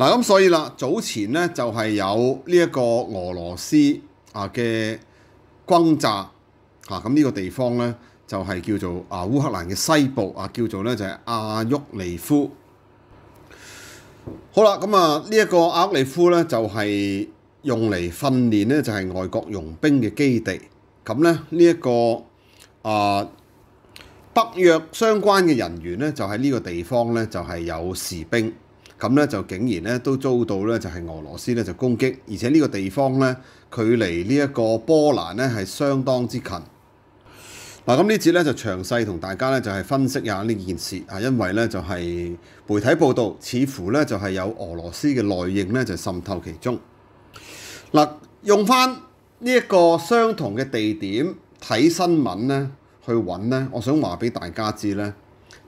嗱，咁所以啦，早前咧就係有呢一個俄羅斯啊嘅轟炸嚇，咁呢個地方咧就係叫做啊烏克蘭嘅西部啊，叫做咧就係阿沃利夫。好啦，咁啊呢一個阿沃利夫咧就係用嚟訓練咧就係外國傭兵嘅基地。咁咧呢一個啊北約相關嘅人員咧就喺呢個地方咧就係有士兵。咁咧就竟然咧都遭到咧就係俄羅斯咧就攻擊，而且呢個地方咧距離呢一個波蘭咧係相當之近。嗱，咁呢節咧就詳細同大家咧就係分析下呢件事啊，因為咧就係媒體報道似乎咧就係有俄羅斯嘅內應咧就滲透其中。嗱，用翻呢一個相同嘅地點睇新聞咧，去揾咧，我想話俾大家知咧，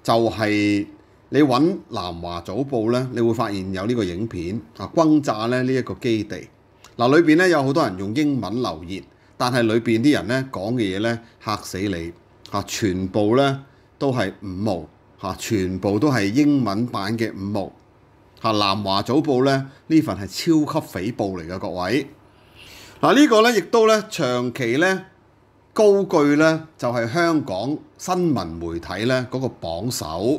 就係。你揾南華早報咧，你會發現有呢個影片啊，軍炸咧呢一個基地。嗱，裏邊咧有好多人用英文留言，但係裏邊啲人咧講嘅嘢咧嚇死你嚇，全部咧都係五毛嚇，全部都係英文版嘅五毛嚇。南華早報咧呢份係超級匪報嚟嘅，各位嗱呢個咧亦都咧長期咧高居咧就係香港新聞媒體咧嗰個榜首。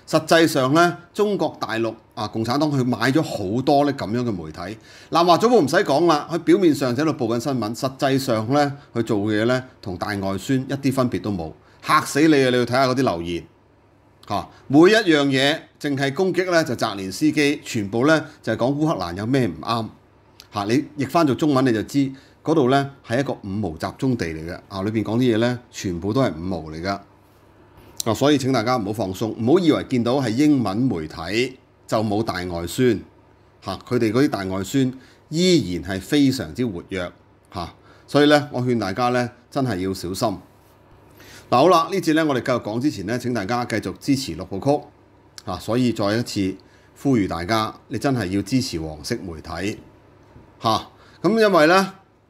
實際上咧，中國大陸啊，共產黨佢買咗好多咧咁樣嘅媒體。《南華早報》唔使講啦，佢表面上喺度報緊新聞，實際上咧佢做嘅嘢咧同大外宣一啲分別都冇，嚇死你啊！你去睇下嗰啲留言嚇，每一樣嘢淨係攻擊咧就泽连斯基，全部咧就係講烏克蘭有咩唔啱嚇。你譯翻做中文你就知嗰度咧係一個五毛集中地嚟嘅啊，裏邊講啲嘢咧全部都係五毛嚟㗎。所以請大家唔好放鬆，唔好以為見到係英文媒體就冇大外孫嚇，佢哋嗰啲大外孫依然係非常之活躍嚇，所以咧我勸大家咧真係要小心。嗱好啦，呢節咧我哋繼續講之前咧，請大家繼續支持六部曲嚇，所以再一次呼籲大家，你真係要支持黃色媒體嚇，咁因為咧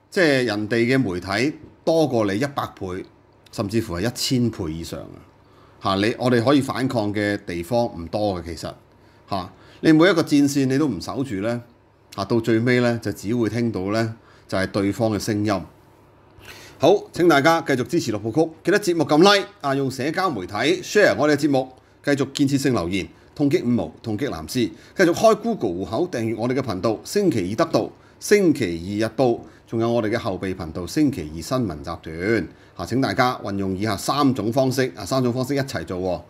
即係人哋嘅媒體多過你一百倍，甚至乎係一千倍以上啊！嚇！你我哋可以反抗嘅地方唔多嘅，其實嚇，你每一個戰線你都唔守住咧，嚇到最尾咧就只會聽到咧就係對方嘅聲音。好，請大家繼續支持樂部曲，記得節目撳 Like 啊，用社交媒體 share 我哋嘅節目，繼續建設性留言，痛擊五毛，痛擊藍絲，繼續開 Google 户口訂閱我哋嘅頻道，星期二得到。星期二日報，仲有我哋嘅後備頻道星期二新聞集團嚇。請大家運用以下三種方式啊，三種方式一齊做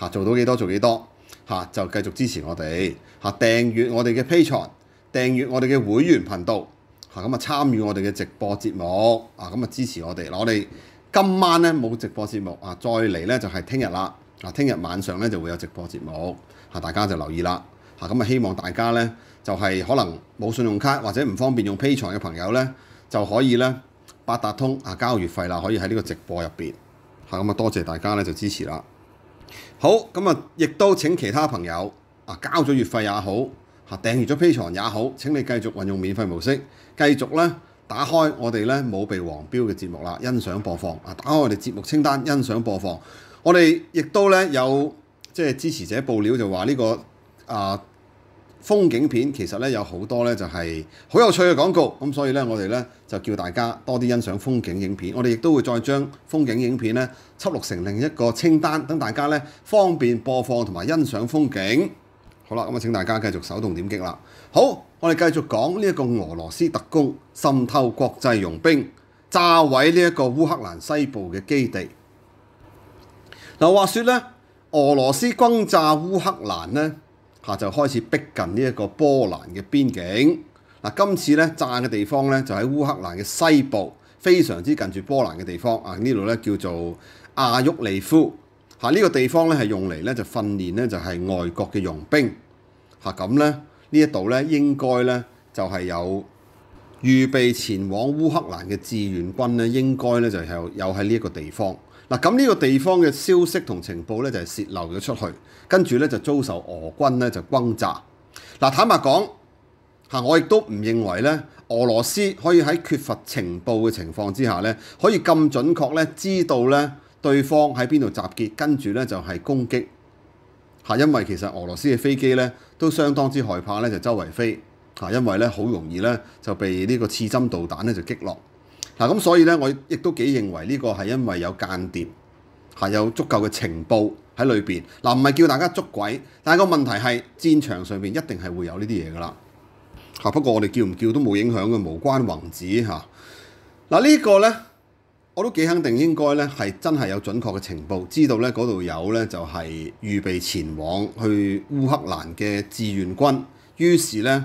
嚇，做到幾多做幾多嚇，就繼續支持我哋嚇。訂閱我哋嘅 Patreon，訂閱我哋嘅會員頻道嚇，咁啊參與我哋嘅直播節目啊，咁啊支持我哋。我哋今晚咧冇直播節目啊，再嚟咧就係聽日啦啊，聽日晚上咧就會有直播節目大家就留意啦。嚇咁啊！希望大家咧，就係可能冇信用卡或者唔方便用 P a y 牀嘅朋友咧，就可以咧八達通啊交月費啦，可以喺呢個直播入邊嚇咁啊！多謝大家咧就支持啦。好咁啊，亦都請其他朋友啊，交咗月費也好嚇，訂完咗 P a y 牀也好，請你繼續運用免費模式，繼續咧打開我哋咧冇被黃標嘅節目啦，欣賞播放啊！打開我哋節目清單，欣賞播放。我哋亦都咧有即係支持者報料就話呢個。啊！風景片其實咧有好多咧，就係好有趣嘅廣告咁，所以咧我哋咧就叫大家多啲欣賞風景影片。我哋亦都會再將風景影片咧輯錄成另一個清單，等大家咧方便播放同埋欣賞風景。好啦，咁啊請大家繼續手動點擊啦。好，我哋繼續講呢一個俄羅斯特工滲透國際傭兵炸毀呢一個烏克蘭西部嘅基地。嗱，話說咧，俄羅斯轟炸烏克蘭咧。嚇就開始逼近呢一個波蘭嘅邊境。嗱，今次咧炸嘅地方咧就喺烏克蘭嘅西部，非常之近住波蘭嘅地方啊。呢度咧叫做亞沃尼夫。嚇，呢個地方咧係用嚟咧就訓練咧就係外國嘅傭兵。嚇咁咧呢一度咧應該咧就係有預備前往烏克蘭嘅志願軍咧，應該咧就係有喺呢一個地方。嗱，咁呢個地方嘅消息同情報咧就係洩漏咗出去，跟住咧就遭受俄軍咧就轟炸。嗱，坦白講嚇，我亦都唔認為咧，俄羅斯可以喺缺乏情報嘅情況之下咧，可以咁準確咧知道咧對方喺邊度集結，跟住咧就係攻擊嚇。因為其實俄羅斯嘅飛機咧都相當之害怕咧，就周圍飛嚇，因為咧好容易咧就被呢個刺針導彈咧就擊落。嗱咁所以咧，我亦都幾認為呢個係因為有間諜係有足夠嘅情報喺裏邊。嗱唔係叫大家捉鬼，但係個問題係戰場上邊一定係會有呢啲嘢噶啦嚇。不過我哋叫唔叫都冇影響嘅，無關宏旨嚇。嗱呢個咧，我都幾肯定應該咧係真係有準確嘅情報，知道咧嗰度有咧就係預備前往去烏克蘭嘅志願軍。於是咧。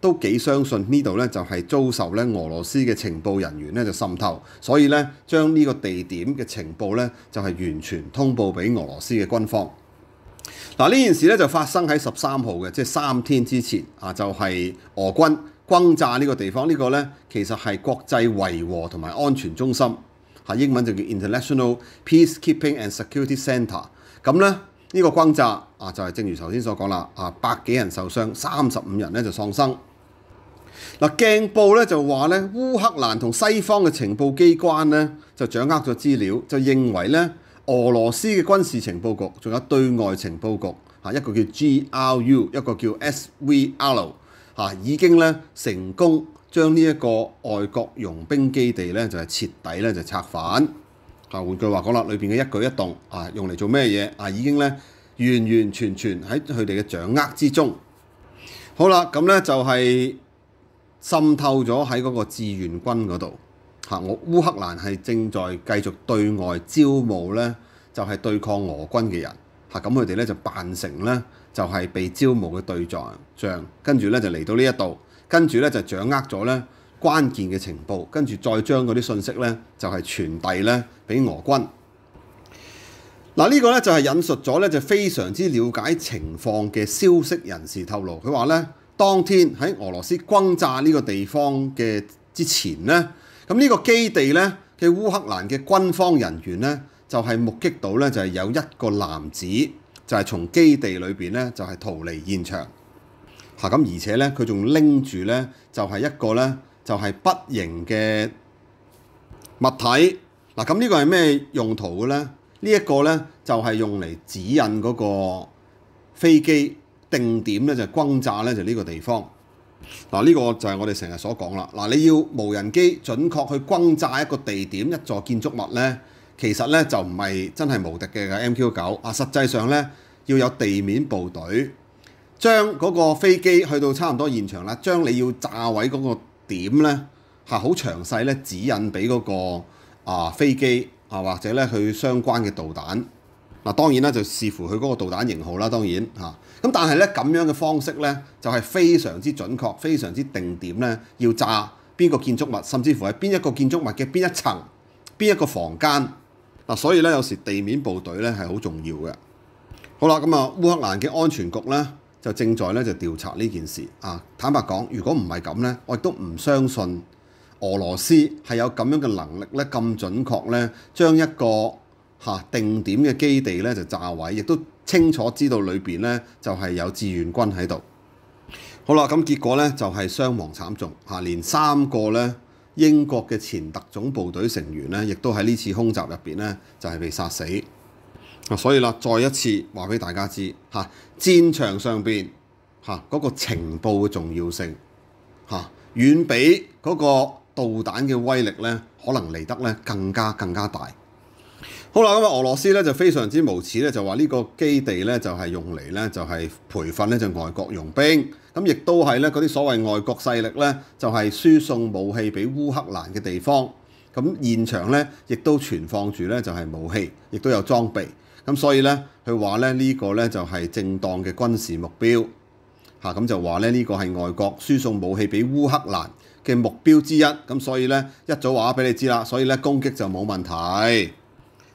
都幾相信呢度咧就係遭受咧俄羅斯嘅情報人員咧就滲透，所以咧將呢個地點嘅情報咧就係完全通報俾俄羅斯嘅軍方。嗱呢件事咧就發生喺十三號嘅，即係三天之前啊，就係俄軍轟炸呢個地方。呢個咧其實係國際維和同埋安全中心，嚇英文就叫 International Peacekeeping and Security Centre。咁咧呢個轟炸啊就係正如頭先所講啦，啊百幾人受傷，三十五人咧就喪生。嗱鏡報咧就話咧，烏克蘭同西方嘅情報機關咧就掌握咗資料，就認為咧，俄羅斯嘅軍事情報局仲有對外情報局一個叫 GRU，一個叫 SVR 已經咧成功將呢一個外國傭兵基地咧就係徹底咧就拆反啊，換句話講啦，裏邊嘅一舉一動啊，用嚟做咩嘢啊，已經咧完完全全喺佢哋嘅掌握之中。好啦，咁咧就係。滲透咗喺嗰個志願軍嗰度嚇，我烏克蘭係正在繼續對外招募咧，就係對抗俄軍嘅人嚇，咁佢哋咧就扮成咧就係被招募嘅對象，跟住咧就嚟到呢一度，跟住咧就掌握咗咧關鍵嘅情報，跟住再將嗰啲信息咧就係傳遞咧俾俄軍。嗱呢個咧就係引述咗咧就非常之了解情況嘅消息人士透露，佢話咧。當天喺俄羅斯轟炸呢個地方嘅之前咧，咁呢個基地咧嘅烏克蘭嘅軍方人員咧，就係目擊到咧，就係有一個男子就係從基地裏邊咧就係逃離現場。嚇！咁而且咧佢仲拎住咧就係一個咧就係不形嘅物體。嗱，咁呢個係咩用途嘅咧？呢一個咧就係用嚟指引嗰個飛機。定點咧就轟炸咧就呢個地方，嗱呢個就係我哋成日所講啦。嗱，你要無人機準確去轟炸一個地點一座建築物咧，其實咧就唔係真係無敵嘅 MQ 九啊。實際上咧要有地面部隊將嗰個飛機去到差唔多現場啦，將你要炸位嗰個點咧係好詳細咧指引俾嗰個啊飛機啊或者咧去相關嘅導彈。嗱當然咧就視乎佢嗰個導彈型號啦，當然嚇。咁但係咧咁樣嘅方式咧，就係非常之準確、非常之定點咧，要炸邊個建築物，甚至乎喺邊一個建築物嘅邊一層、邊一個房間。嗱，所以咧有時地面部隊咧係好重要嘅。好啦，咁啊，烏克蘭嘅安全局咧就正在咧就調查呢件事。啊，坦白講，如果唔係咁咧，我亦都唔相信俄羅斯係有咁樣嘅能力咧咁準確咧將一個。嚇，定點嘅基地咧就炸毀，亦都清楚知道裏邊咧就係有志願軍喺度。好啦，咁結果咧就係傷亡慘重，嚇，連三個咧英國嘅前特種部隊成員咧，亦都喺呢次空襲入邊咧就係被殺死。所以啦，再一次話俾大家知，嚇戰場上邊嚇嗰個情報嘅重要性，嚇遠比嗰個導彈嘅威力咧可能嚟得咧更加更加大。好啦，咁啊，俄羅斯咧就非常之無恥咧，就話呢個基地咧就係用嚟咧就係培訓咧就外國傭兵，咁亦都係咧嗰啲所謂外國勢力咧就係輸送武器俾烏克蘭嘅地方，咁現場咧亦都存放住咧就係武器，亦都有裝備，咁所以咧佢話咧呢個咧就係正當嘅軍事目標，嚇咁就話咧呢個係外國輸送武器俾烏克蘭嘅目標之一，咁所以咧一早話俾你知啦，所以咧攻擊就冇問題。